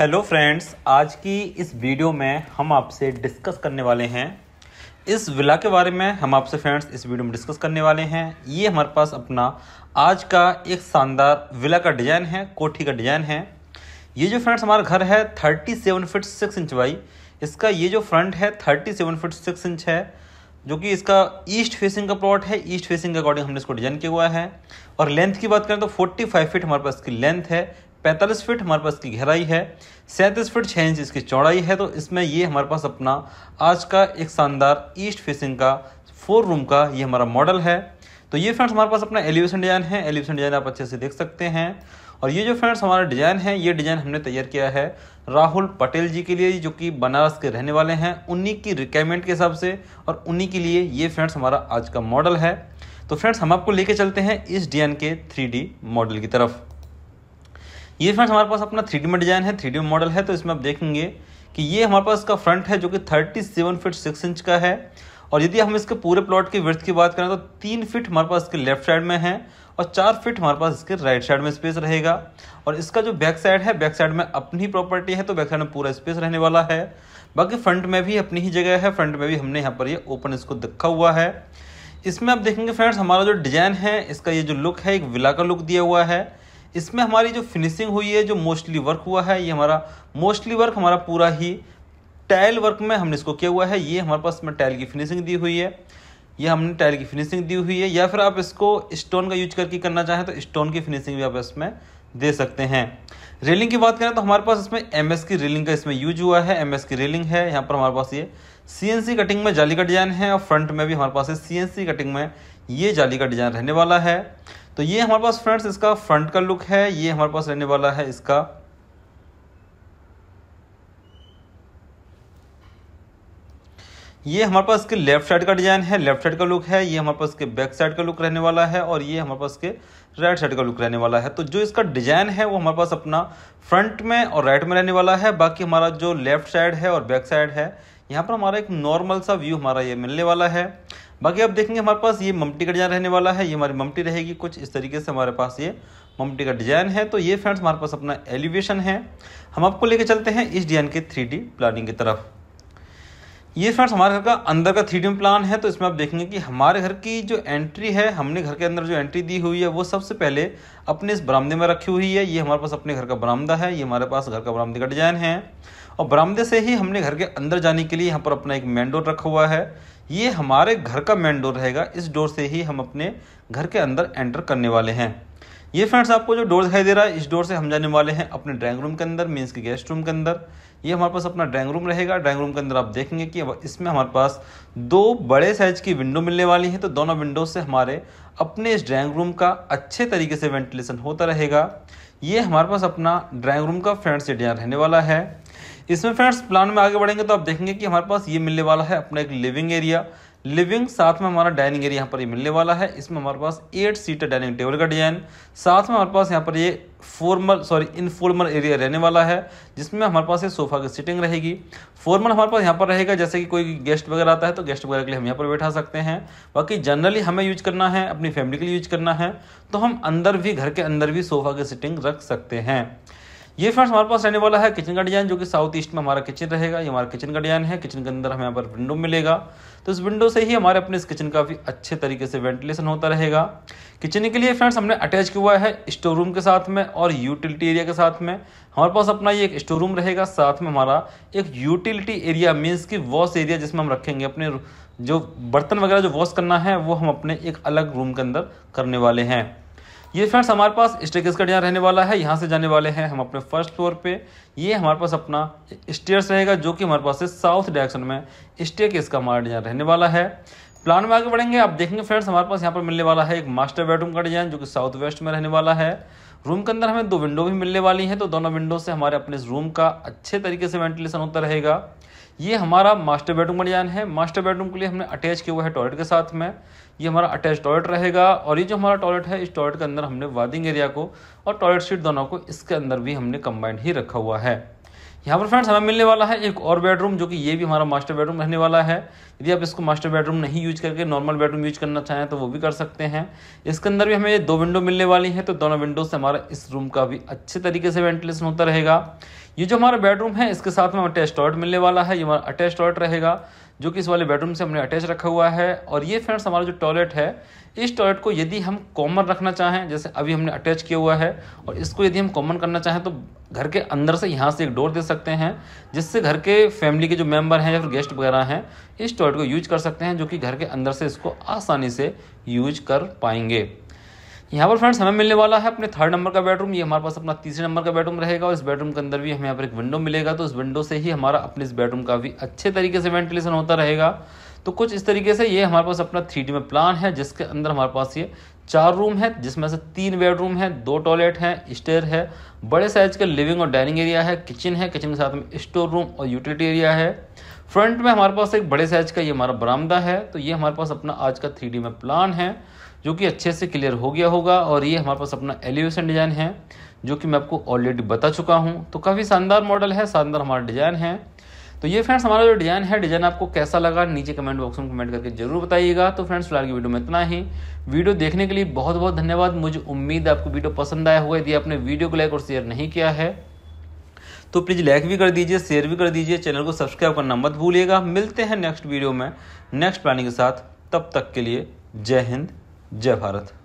hello friends आज की इस वीडियो में हम आपसे डिस्कस करने वाले हैं इस विला के बारे में हम आपसे फ्रेंड्स इस वीडियो में डिस्कस करने वाले हैं ये हमारे पास अपना आज का एक शानदार विला का डिज़ाइन है कोठी का डिज़ाइन है ये जो फ्रेंड्स हमारा घर है thirty seven feet six inch by इसका ये जो फ्रंट है thirty seven feet six inch है जो कि इसका ईस्ट फेसिंग का प्लॉट है ईस्ट फेसिंग के अकॉर्डिंग हमने इसको डिजाइन किया हुआ है और लेंथ की बात करें तो 45 फीट हमारे पास इसकी लेंथ है पैंतालीस फीट हमारे पास इसकी गहराई है सैंतीस फीट छः इंच इसकी चौड़ाई है तो इसमें ये हमारे पास अपना आज का एक शानदार ईस्ट फेसिंग का फोर रूम का ये हमारा मॉडल है तो ये फ्रेंड्स हमारे पास अपना एलिवेशन डिज़ाइन है एलिवेशन डिज़ाइन आप अच्छे से देख सकते हैं और ये जो फ्रेंड्स हमारा डिज़ाइन है ये डिज़ाइन हमने तैयार किया है राहुल पटेल जी के लिए जो कि बनारस के रहने वाले हैं उन्हीं की रिक्वायरमेंट के हिसाब से और उन्हीं के लिए ये फ्रेंड्स हमारा आज का मॉडल है तो फ्रेंड्स हम आपको लेके चलते हैं इस डिज़ाइन के थ्री मॉडल की तरफ ये फ्रेंड्स हमारे पास अपना थ्री में डिजाइन है थ्री मॉडल है तो इसमें आप देखेंगे कि ये हमारे पास इसका फ्रंट है जो कि thirty seven feet six inch का है और यदि हम इसके पूरे प्लॉट की वृथ की बात करें तो तीन फिट हमारे पास इसके लेफ्ट साइड में है और चार फिट हमारे पास इसके राइट साइड में स्पेस रहेगा और इसका जो बैक साइड है बैक साइड में अपनी प्रॉपर्टी है तो बैक साइड में पूरा स्पेस रहने वाला है बाकी फ्रंट में भी अपनी ही जगह है फ्रंट में भी हमने यहाँ पर ये ओपन इसको दिखा हुआ है इसमें आप देखेंगे फ्रेंड्स हमारा जो डिजाइन है इसका ये जो लुक है एक विला का लुक दिया हुआ है इसमें हमारी जो फिनिशिंग हुई है जो मोस्टली वर्क हुआ है ये हमारा मोस्टली वर्क हमारा पूरा ही टाइल वर्क में हमने इसको किया हुआ है ये हमारे पास में टाइल की फिनिशिंग दी हुई है ये हमने टाइल की फिनिशिंग दी हुई है या फिर आप इसको स्टोन का यूज करके करना चाहें तो स्टोन की फिनिशिंग भी आप इसमें दे सकते हैं रेलिंग की बात करें तो हमारे पास इसमें एम की रेलिंग का इसमें यूज हुआ है एम की रेलिंग है यहाँ पर हमारे पास ये सी कटिंग में जाली का डिजाइन है और फ्रंट में भी हमारे पास है सी कटिंग में ये जाली का डिजाइन रहने वाला है तो ये हमारे पास फ्रेंड्स इसका फ्रंट का लुक है ये हमारे पास रहने वाला है इसका ये हमारे पास के लेफ्ट साइड का डिजाइन है लेफ्ट साइड का लुक है ये हमारे पास के बैक साइड का लुक रहने वाला है और ये हमारे पास के राइट साइड का लुक रहने वाला है तो जो इसका डिजाइन है वो हमारे पास अपना फ्रंट में और राइट में रहने वाला है बाकी हमारा जो लेफ्ट साइड है और बैक साइड है यहाँ पर हमारा एक नॉर्मल सा व्यू हमारा ये मिलने वाला है बाकी आप देखेंगे हमारे पास ये ममटी का डिज़ाइन रहने वाला है ये हमारी ममटी रहेगी कुछ इस तरीके से हमारे पास ये ममटी का डिज़ाइन है तो ये फ्रेंड्स हमारे पास अपना एलिवेशन है हम आपको लेके चलते हैं इस डिज़ाइन के थ्री प्लानिंग की तरफ ये फ्रेंड्स हमारे घर का अंदर का थ्री प्लान है तो इसमें आप देखेंगे कि हमारे घर की जो एंट्री है हमने घर के अंदर जो एंट्री दी हुई है वो सबसे पहले अपने इस बरामदे में रखी हुई है ये हमारे पास अपने घर का बरामदा है ये हमारे पास घर का बरामदे का डिज़ाइन है और बरामदे से ही हमने घर के अंदर जाने के लिए यहाँ पर अपना एक मेन डोर रखा हुआ है ये हमारे घर का मेन डोर रहेगा इस डोर से ही हम अपने घर के अंदर एंटर करने वाले हैं ये फ्रेंड्स आपको जो डोर दिखाई दे रहा है इस डोर से हम जाने वाले हैं अपने ड्राइंग रूम के अंदर मीन्स के गेस्ट रूम के अंदर ये हमारे पास अपना ड्राइंग रूम रहेगा ड्राइंग रूम के अंदर आप देखेंगे कि इसमें हमारे पास दो बड़े साइज की विंडो मिलने वाली हैं तो दोनों विंडो से हमारे अपने इस ड्राइंग रूम का अच्छे तरीके से वेंटिलेशन होता रहेगा ये हमारे पास अपना ड्राइंग रूम का फ्रेंड्स से डिजाइन रहने वाला है इसमें फ्रेंड्स प्लान में आगे बढ़ेंगे तो आप देखेंगे कि हमारे पास ये मिलने वाला है अपना एक लिविंग एरिया लिविंग साथ में हमारा डाइनिंग एरिया यहाँ पर ये मिलने वाला है इसमें हमारे पास एट सीटर डाइनिंग टेबल का डिजाइन साथ में हमारे पास यहाँ पर ये फॉर्मल सॉरी इनफॉर्मल एरिया रहने वाला है जिसमें हमारे पास ये सोफा की सीटिंग रहेगी फॉर्मल हमारे पास यहाँ पर रहेगा जैसे कि कोई गेस्ट वगैरह आता है तो गेस्ट वगैरह के लिए हम यहाँ पर बैठा सकते हैं बाकी जनरली हमें यूज करना है अपनी फैमिली के लिए यूज करना है तो हम अंदर भी घर के अंदर भी सोफा की सीटिंग रख सकते हैं ये फ्रेंड्स हमारे पास रहने वाला है किचन का डिज़ाइन जो कि साउथ ईस्ट में हमारा किचन रहेगा ये हमारा किचन का डिज़ाइन है किचन के अंदर हमें यहाँ पर विंडो मिलेगा तो इस विंडो से ही हमारे अपने इस किचन काफ़ी अच्छे तरीके से वेंटिलेशन होता रहेगा किचन के लिए फ्रेंड्स हमने अटैच किया हुआ है स्टोर रूम के साथ में और यूटिलिटी एरिया के साथ में हमारे पास अपना ये एक स्टोर रूम रहेगा साथ में हमारा एक यूटिलिटी एरिया मीन्स कि वॉश एरिया जिसमें हम रखेंगे अपने जो बर्तन वगैरह जो वॉश करना है वो हम अपने एक अलग रूम के अंदर करने वाले हैं ये फ्रेंड्स हमारे पास स्टेकेज का डिजाइन रहने वाला है यहाँ से जाने वाले हैं हम अपने फर्स्ट फ्लोर पे ये हमारे पास अपना स्टेयर्स रहेगा जो कि हमारे पास है साउथ डायरेक्शन में स्टेकेज का हमारा डिजाइन रहने वाला है प्लान में आगे बढ़ेंगे आप देखेंगे फ्रेंड्स हमारे पास यहाँ पर मिलने वाला है एक मास्टर बेडरूम का डिजाइन जो कि साउथ वेस्ट में रहने वाला है रूम के अंदर हमें दो विंडो भी मिलने वाली हैं तो दोनों विंडो से हमारे अपने इस रूम का अच्छे तरीके से वेंटिलेशन होता रहेगा ये हमारा मास्टर बेडरूम का डिज़ाइन है मास्टर बेडरूम के लिए हमने अटैच किया हुआ है टॉयलेट के साथ में ये हमारा अटैच टॉयलेट रहेगा और ये जो हमारा टॉयलेट है इस टॉयलेट के अंदर हमने वादिंग एरिया को और टॉयलेट सीट दोनों को इसके अंदर भी हमने कंबाइंड ही रखा हुआ है यहाँ पर फ्रेंड्स हमें मिलने वाला है एक और बेडरूम जो कि ये भी हमारा मास्टर बेडरूम रहने वाला है यदि आप इसको मास्टर बेडरूम नहीं यूज करके नॉर्मल बेडरूम यूज करना चाहें तो वो भी कर सकते हैं इसके अंदर भी हमें ये दो विंडो मिलने वाली हैं तो दोनों विंडो से हमारा इस रूम का भी अच्छे तरीके से वेंटिलेशन होता रहेगा ये जो हमारा बेडरूम है इसके साथ में अटैच टॉयलेट मिलने वाला है ये हमारा अटैच टॉयलेट रहेगा जो कि इस वाले बेडरूम से हमने अटैच रखा हुआ है और ये फ्रेंड्स हमारा जो टॉयलेट है इस टॉयलेट को यदि हम कॉमन रखना चाहें जैसे अभी हमने अटैच किया हुआ है और इसको यदि हम कॉमन करना चाहें तो घर के अंदर से यहाँ से एक डोर दे सकते हैं जिससे घर के फैमिली के जो मेम्बर हैं या फिर गेस्ट वगैरह हैं इस टॉयलेट को यूज कर सकते हैं जो कि घर के अंदर से इसको आसानी से यूज कर पाएंगे यहाँ पर फ्रेंड्स हमें मिलने वाला है अपने थर्ड नंबर का बेडरूम ये हमारे पास अपना तीसरे नंबर का बेडरूम रहेगा और इस बेडरूम के अंदर भी हमें यहाँ पर एक विंडो मिलेगा तो इस विंडो से ही हमारा अपने इस बेडरूम का भी अच्छे तरीके से वेंटिलेशन होता रहेगा तो कुछ इस तरीके से ये हमारे पास अपना थ्री में प्लान है जिसके अंदर हमारे पास ये चार रूम है जिसमें से तीन बेडरूम है दो टॉयलेट हैं स्टेयर है बड़े साइज के लिविंग और डाइनिंग एरिया है किचन है किचन के साथ में स्टोर रूम और यूटिलिटी एरिया है फ्रंट में हमारे पास एक बड़े साइज का ये हमारा बरामदा है तो ये हमारे पास अपना आज का थ्री में प्लान है जो कि अच्छे से क्लियर हो गया होगा और ये हमारे पास अपना एलिवेशन डिज़ाइन है जो कि मैं आपको ऑलरेडी बता चुका हूँ तो काफ़ी शानदार मॉडल है शानदार हमारा डिज़ाइन है तो ये फ्रेंड्स हमारा जो डिज़ाइन है डिज़ाइन आपको कैसा लगा नीचे कमेंट बॉक्स में कमेंट करके जरूर बताइएगा तो फ्रेंड्स फिलहाल की वीडियो में इतना ही वीडियो देखने के लिए बहुत बहुत धन्यवाद मुझे उम्मीद है आपको वीडियो पसंद आया होगा यदि आपने वीडियो को लाइक और शेयर नहीं किया है तो प्लीज़ लाइक भी कर दीजिए शेयर भी कर दीजिए चैनल को सब्सक्राइब करना मत भूलिएगा मिलते हैं नेक्स्ट वीडियो में नेक्स्ट प्लानिंग के साथ तब तक के लिए जय हिंद जय भारत